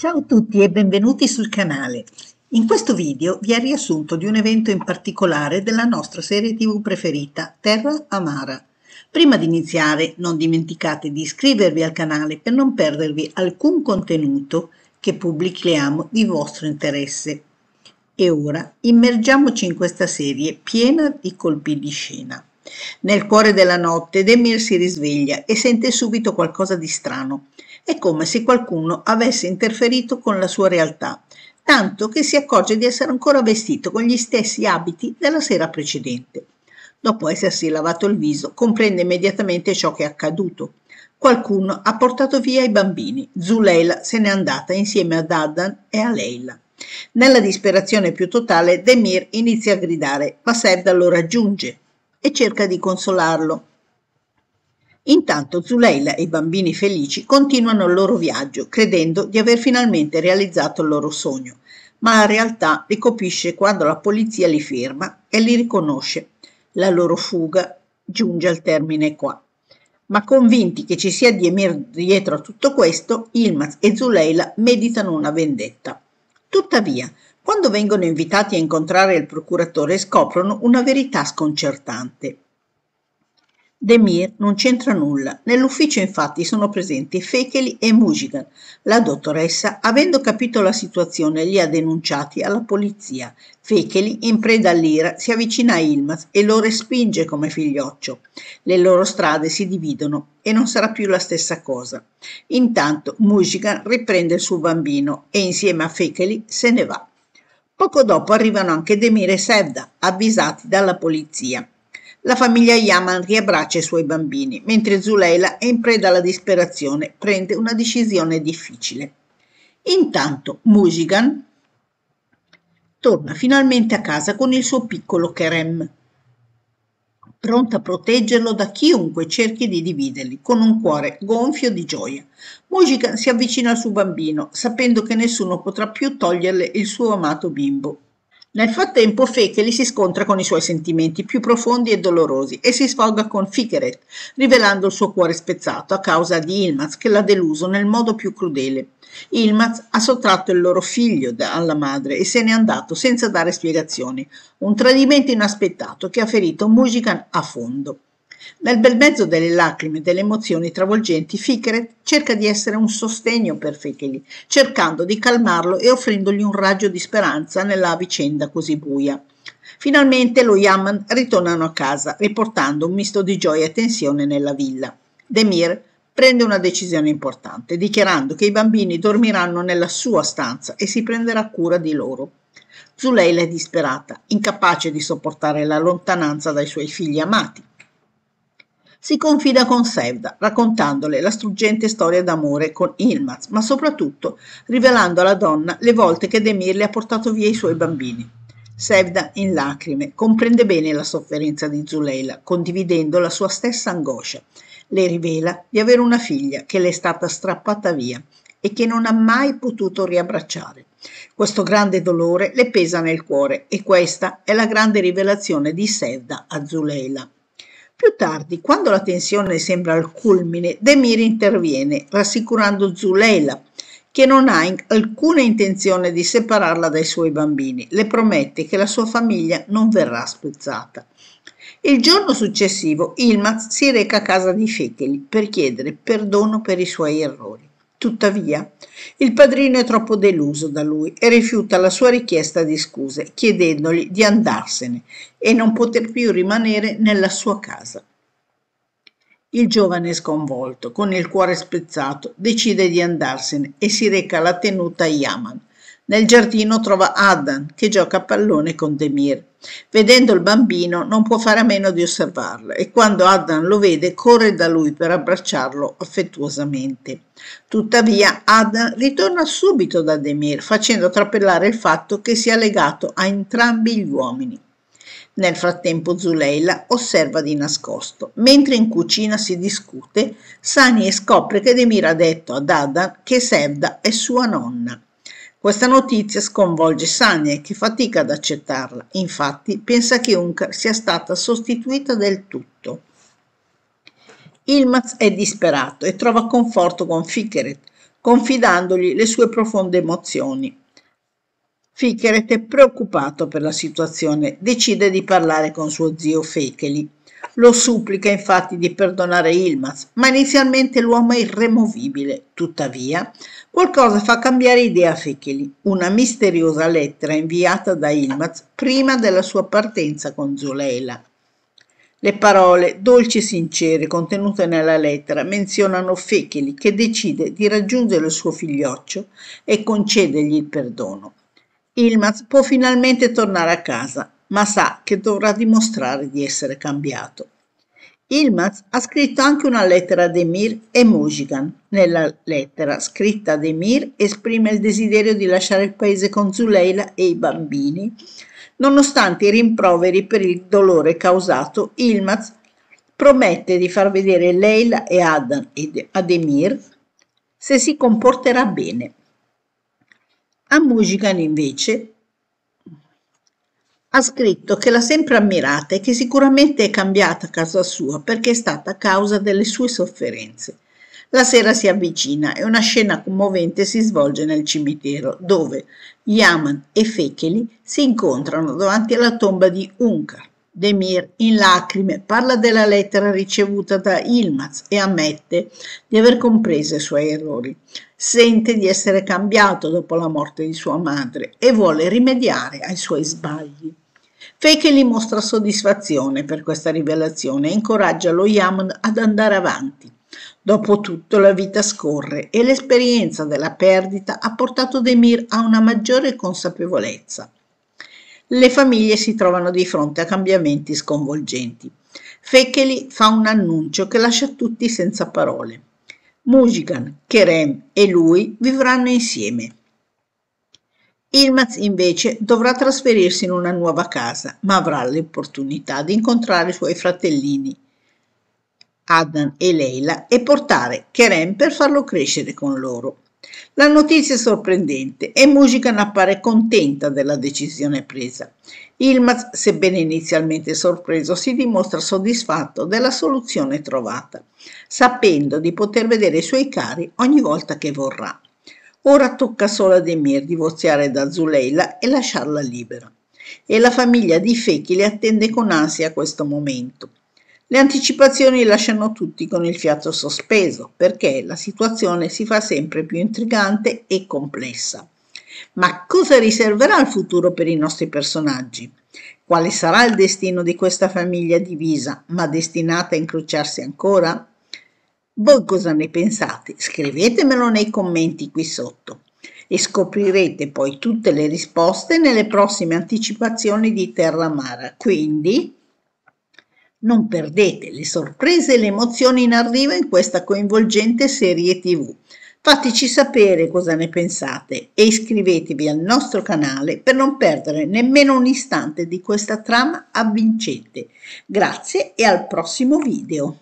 Ciao a tutti e benvenuti sul canale. In questo video vi è riassunto di un evento in particolare della nostra serie tv preferita, Terra Amara. Prima di iniziare non dimenticate di iscrivervi al canale per non perdervi alcun contenuto che pubblichiamo di vostro interesse. E ora immergiamoci in questa serie piena di colpi di scena. Nel cuore della notte Demir si risveglia e sente subito qualcosa di strano è come se qualcuno avesse interferito con la sua realtà, tanto che si accorge di essere ancora vestito con gli stessi abiti della sera precedente. Dopo essersi lavato il viso, comprende immediatamente ciò che è accaduto. Qualcuno ha portato via i bambini. Zuleila se n'è andata insieme ad Adnan e a Leila. Nella disperazione più totale, Demir inizia a gridare, ma Serd lo raggiunge e cerca di consolarlo. Intanto Zuleila e i bambini felici continuano il loro viaggio credendo di aver finalmente realizzato il loro sogno, ma la realtà li colpisce quando la polizia li ferma e li riconosce. La loro fuga giunge al termine qua. Ma convinti che ci sia dietro a tutto questo, Ilmaz e Zuleila meditano una vendetta. Tuttavia, quando vengono invitati a incontrare il procuratore, scoprono una verità sconcertante. Demir non c'entra nulla. Nell'ufficio infatti sono presenti Fekeli e Mujigan. La dottoressa, avendo capito la situazione, li ha denunciati alla polizia. Fekeli, in preda all'ira, si avvicina a Ilmaz e lo respinge come figlioccio. Le loro strade si dividono e non sarà più la stessa cosa. Intanto Mujigan riprende il suo bambino e insieme a Fekeli se ne va. Poco dopo arrivano anche Demir e Sevda, avvisati dalla polizia. La famiglia Yaman riabbraccia i suoi bambini, mentre Zuleila è in preda alla disperazione, prende una decisione difficile. Intanto Musigan torna finalmente a casa con il suo piccolo Kerem, pronta a proteggerlo da chiunque cerchi di dividerli, con un cuore gonfio di gioia. Musigan si avvicina al suo bambino, sapendo che nessuno potrà più toglierle il suo amato bimbo. Nel frattempo Fekeli si scontra con i suoi sentimenti più profondi e dolorosi e si sfoga con Fikeret, rivelando il suo cuore spezzato a causa di Ilmaz che l'ha deluso nel modo più crudele. Ilmaz ha sottratto il loro figlio alla madre e se n'è andato senza dare spiegazioni, un tradimento inaspettato che ha ferito Mujikan a fondo. Nel bel mezzo delle lacrime e delle emozioni travolgenti, Ficret cerca di essere un sostegno per Fekeli, cercando di calmarlo e offrendogli un raggio di speranza nella vicenda così buia. Finalmente lo Yaman ritornano a casa, riportando un misto di gioia e tensione nella villa. Demir prende una decisione importante, dichiarando che i bambini dormiranno nella sua stanza e si prenderà cura di loro. Zuleila è disperata, incapace di sopportare la lontananza dai suoi figli amati. Si confida con Sevda, raccontandole la struggente storia d'amore con Ilmaz, ma soprattutto rivelando alla donna le volte che Demir le ha portato via i suoi bambini. Sevda, in lacrime, comprende bene la sofferenza di Zuleila, condividendo la sua stessa angoscia. Le rivela di avere una figlia che le è stata strappata via e che non ha mai potuto riabbracciare. Questo grande dolore le pesa nel cuore e questa è la grande rivelazione di Sevda a Zuleila. Più tardi, quando la tensione sembra al culmine, Demir interviene, rassicurando Zuleila, che non ha in- alcuna intenzione di separarla dai suoi bambini. Le promette che la sua famiglia non verrà spezzata. Il giorno successivo Ilmaz si reca a casa di Fekeli per chiedere perdono per i suoi errori. Tuttavia, il padrino è troppo deluso da lui e rifiuta la sua richiesta di scuse, chiedendogli di andarsene e non poter più rimanere nella sua casa. Il giovane sconvolto, con il cuore spezzato, decide di andarsene e si reca alla tenuta Yaman, nel giardino trova Adam che gioca a pallone con Demir. Vedendo il bambino non può fare a meno di osservarlo e quando Adam lo vede corre da lui per abbracciarlo affettuosamente. Tuttavia Adam ritorna subito da Demir facendo trapellare il fatto che sia legato a entrambi gli uomini. Nel frattempo Zuleila osserva di nascosto. Mentre in cucina si discute, Sani scopre che Demir ha detto ad Adam che Sevda è sua nonna. Questa notizia sconvolge Sanye che fatica ad accettarla, infatti pensa che Unkar sia stata sostituita del tutto. Ilmaz è disperato e trova conforto con Fikeret, confidandogli le sue profonde emozioni. Fikeret è preoccupato per la situazione, decide di parlare con suo zio Fekeli, lo supplica infatti di perdonare Ilmas, ma inizialmente l'uomo è irremovibile. Tuttavia, qualcosa fa cambiare idea a Fekeli, una misteriosa lettera inviata da Ilmas prima della sua partenza con Zuleila. Le parole, dolci e sincere, contenute nella lettera, menzionano Fekeli che decide di raggiungere il suo figlioccio e concedergli il perdono. Ilmaz può finalmente tornare a casa ma sa che dovrà dimostrare di essere cambiato. Ilmaz ha scritto anche una lettera ad Emir e Mujigan. Nella lettera scritta ad Emir esprime il desiderio di lasciare il paese con Zuleila e i bambini. Nonostante i rimproveri per il dolore causato, Ilmaz promette di far vedere Leila e Adam ad Emir se si comporterà bene. A Mujigan invece ha scritto che l'ha sempre ammirata e che sicuramente è cambiata a casa sua perché è stata causa delle sue sofferenze. La sera si avvicina e una scena commovente si svolge nel cimitero, dove Yaman e Fecheli si incontrano davanti alla tomba di Unkar. Demir, in lacrime, parla della lettera ricevuta da Ilmaz e ammette di aver compreso i suoi errori. Sente di essere cambiato dopo la morte di sua madre e vuole rimediare ai suoi sbagli. Feke gli mostra soddisfazione per questa rivelazione e incoraggia lo Yaman ad andare avanti. Dopotutto la vita scorre e l'esperienza della perdita ha portato Demir a una maggiore consapevolezza le famiglie si trovano di fronte a cambiamenti sconvolgenti. Fekeli fa un annuncio che lascia tutti senza parole. Mujigan, Kerem e lui vivranno insieme. Ilmaz invece dovrà trasferirsi in una nuova casa, ma avrà l'opportunità di incontrare i suoi fratellini Adam e Leila e portare Kerem per farlo crescere con loro. La notizia è sorprendente e Mujican appare contenta della decisione presa. Ilmaz, sebbene inizialmente sorpreso, si dimostra soddisfatto della soluzione trovata, sapendo di poter vedere i suoi cari ogni volta che vorrà. Ora tocca solo a Demir divorziare da Zuleila e lasciarla libera. E la famiglia di Fechi le attende con ansia questo momento. Le anticipazioni lasciano tutti con il fiato sospeso perché la situazione si fa sempre più intrigante e complessa. Ma cosa riserverà il futuro per i nostri personaggi? Quale sarà il destino di questa famiglia divisa, ma destinata a incrociarsi ancora? Voi cosa ne pensate? Scrivetemelo nei commenti qui sotto e scoprirete poi tutte le risposte nelle prossime anticipazioni di Terra Mara. Quindi non perdete le sorprese e le emozioni in arrivo in questa coinvolgente serie TV. Fateci sapere cosa ne pensate e iscrivetevi al nostro canale per non perdere nemmeno un istante di questa trama avvincente. Grazie e al prossimo video.